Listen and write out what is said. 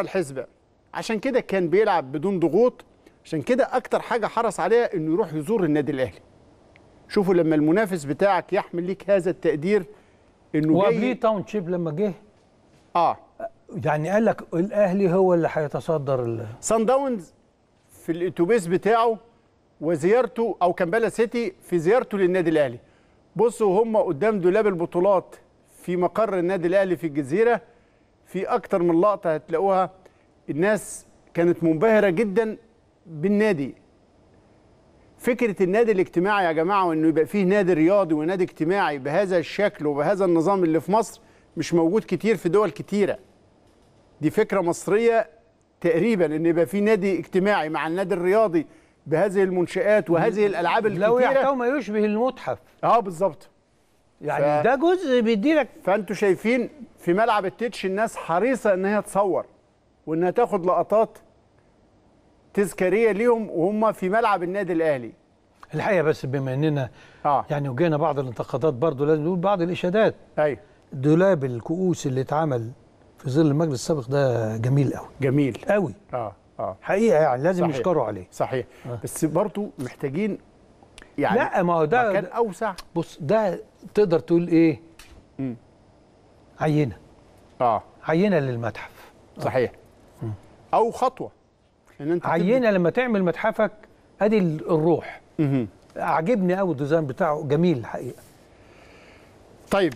الحسبه عشان كده كان بيلعب بدون ضغوط عشان كده اكتر حاجه حرص عليها انه يروح يزور النادي الاهلي شوفوا لما المنافس بتاعك يحمل ليك هذا التقدير انه جاي... تاون شيب لما جه اه يعني قال لك الاهلي هو اللي هيتصدر ال... سان داونز في الاتوبيس بتاعه وزيارته او كامبالا سيتي في زيارته للنادي الاهلي بصوا هم قدام دولاب البطولات في مقر النادي الاهلي في الجزيره في أكتر من لقطة هتلاقوها الناس كانت منبهرة جدا بالنادي فكرة النادي الاجتماعي يا جماعة وإنه يبقى فيه نادي رياضي ونادي اجتماعي بهذا الشكل وبهذا النظام اللي في مصر مش موجود كتير في دول كتيرة دي فكرة مصرية تقريبا إن يبقى فيه نادي اجتماعي مع النادي الرياضي بهذه المنشآت وهذه الألعاب الكتيرة لو يحتوي ما يشبه المتحف اه بالظبط يعني ف... ده جزء بيديلك فأنتوا شايفين في ملعب التتش الناس حريصه ان هي تصور وانها تاخد لقطات تذكاريه ليهم وهم في ملعب النادي الاهلي الحقيقه بس بما اننا آه. يعني وجينا بعض الانتقادات برضه لازم نقول بعض الاشادات ايوه دولاب الكؤوس اللي اتعمل في ظل المجلس السابق ده جميل قوي جميل قوي اه اه حقيقه يعني لازم نشكره عليه صحيح آه. بس برضه محتاجين يعني لا ما هو ده مكان اوسع بص ده تقدر تقول ايه امم عينه اه عينه للمتحف آه. صحيح آه. او خطوه ان انت عينه لما تعمل متحفك ادي الروح عجبني قوي الديزاين بتاعه جميل الحقيقه طيب